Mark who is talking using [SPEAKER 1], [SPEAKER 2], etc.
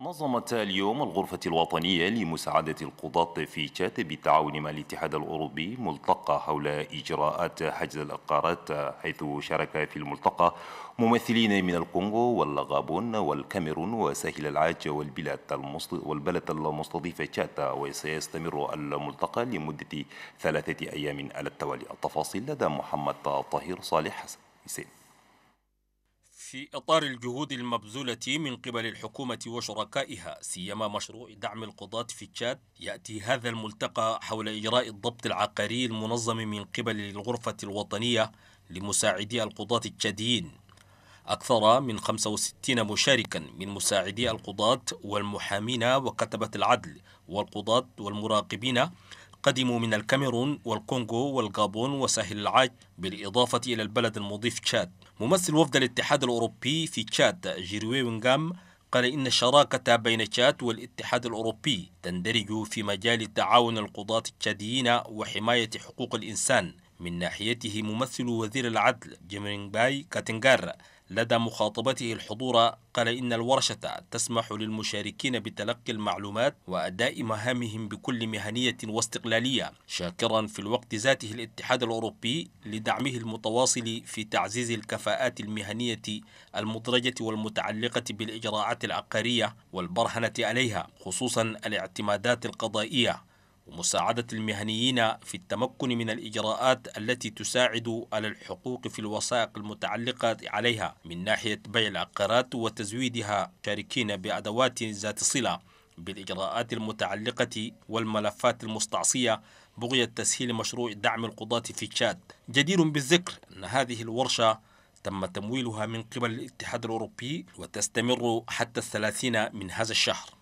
[SPEAKER 1] نظمت اليوم الغرفة الوطنية لمساعدة القضاة في تشاد بالتعاون مع الاتحاد الأوروبي ملتقى حول إجراءات حجز الإقارات حيث شارك في الملتقى ممثلين من الكونغو والغابون والكاميرون وساحل العاج والبلاد والبلد المستضيفة تشاد وسيستمر الملتقى لمدة ثلاثة أيام على التوالي التفاصيل لدى محمد طاهر صالح حسين
[SPEAKER 2] في إطار الجهود المبذولة من قبل الحكومة وشركائها سيما مشروع دعم القضاة في تشاد يأتي هذا الملتقى حول إجراء الضبط العقاري المنظم من قبل الغرفة الوطنية لمساعدي القضاة التشاديين أكثر من 65 مشاركا من مساعدي القضاة والمحامين وكتبة العدل والقضاة والمراقبين قدموا من الكاميرون والكونغو والغابون وساحل العاج بالإضافة إلى البلد المضيف تشاد ممثل وفد الاتحاد الأوروبي في تشاد جيروي وينغام قال إن الشراكة بين تشاد والاتحاد الأوروبي تندرج في مجال تعاون القضاة التشاديين وحماية حقوق الإنسان من ناحيته ممثل وزير العدل جيمينغ باي كاتنغار لدى مخاطبته الحضور قال إن الورشة تسمح للمشاركين بتلقي المعلومات وأداء مهامهم بكل مهنية واستقلالية شاكرا في الوقت ذاته الاتحاد الأوروبي لدعمه المتواصل في تعزيز الكفاءات المهنية المدرجة والمتعلقة بالإجراءات العقارية والبرهنة عليها خصوصا الاعتمادات القضائية ومساعدة المهنيين في التمكن من الإجراءات التي تساعد على الحقوق في الوثائق المتعلقة عليها من ناحية بيع العقارات وتزويدها شاركين بأدوات ذات صلة بالإجراءات المتعلقة والملفات المستعصية بغية تسهيل مشروع دعم القضاة في تشاد جدير بالذكر أن هذه الورشة تم تمويلها من قبل الاتحاد الأوروبي وتستمر حتى الثلاثين من هذا الشهر